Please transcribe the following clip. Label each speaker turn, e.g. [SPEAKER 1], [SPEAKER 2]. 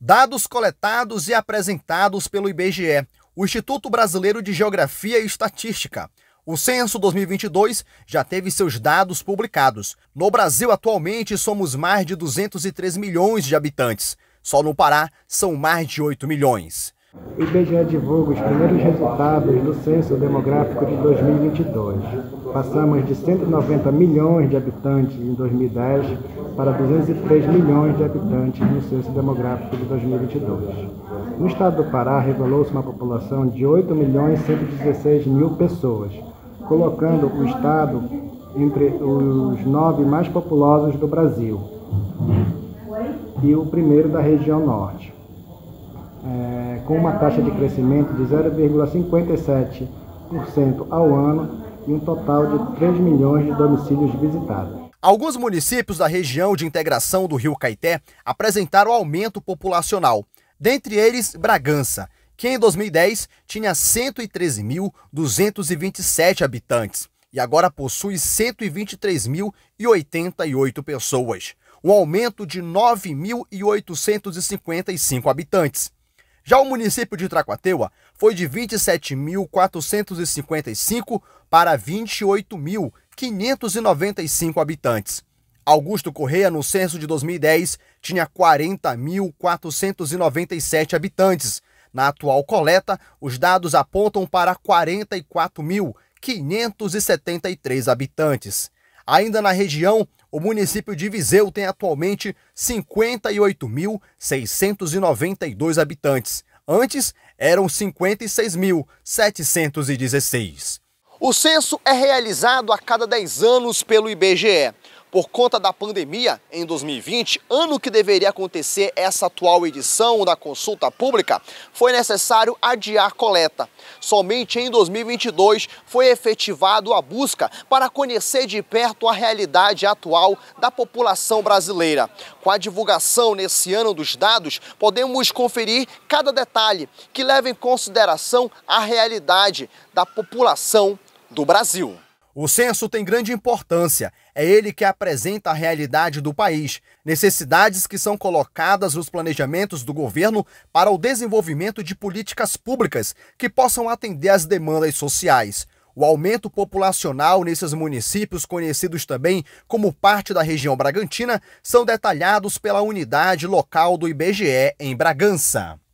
[SPEAKER 1] Dados coletados e apresentados pelo IBGE, o Instituto Brasileiro de Geografia e Estatística. O censo 2022 já teve seus dados publicados. No Brasil, atualmente, somos mais de 203 milhões de habitantes. Só no Pará, são mais de 8 milhões.
[SPEAKER 2] O IBGE divulga os primeiros resultados do Censo Demográfico de 2022. Passamos de 190 milhões de habitantes em 2010 para 203 milhões de habitantes no Censo Demográfico de 2022. No estado do Pará, revelou-se uma população de 8 milhões 116 mil pessoas, colocando o estado entre os nove mais populosos do Brasil e o primeiro da região norte. É com uma taxa de crescimento de 0,57% ao ano e um total de 3 milhões de domicílios visitados.
[SPEAKER 1] Alguns municípios da região de integração do Rio Caeté apresentaram aumento populacional, dentre eles Bragança, que em 2010 tinha 113.227 habitantes e agora possui 123.088 pessoas, um aumento de 9.855 habitantes. Já o município de Tracuateua foi de 27.455 para 28.595 habitantes. Augusto Correia, no censo de 2010, tinha 40.497 habitantes. Na atual coleta, os dados apontam para 44.573 habitantes. Ainda na região, o município de Viseu tem atualmente 58.692 habitantes. Antes eram 56.716. O censo é realizado a cada 10 anos pelo IBGE. Por conta da pandemia em 2020, ano que deveria acontecer essa atual edição da consulta pública, foi necessário adiar coleta. Somente em 2022 foi efetivado a busca para conhecer de perto a realidade atual da população brasileira. Com a divulgação nesse ano dos dados, podemos conferir cada detalhe que leva em consideração a realidade da população do Brasil. O censo tem grande importância, é ele que apresenta a realidade do país, necessidades que são colocadas nos planejamentos do governo para o desenvolvimento de políticas públicas que possam atender às demandas sociais. O aumento populacional nesses municípios, conhecidos também como parte da região Bragantina, são detalhados pela unidade local do IBGE em Bragança.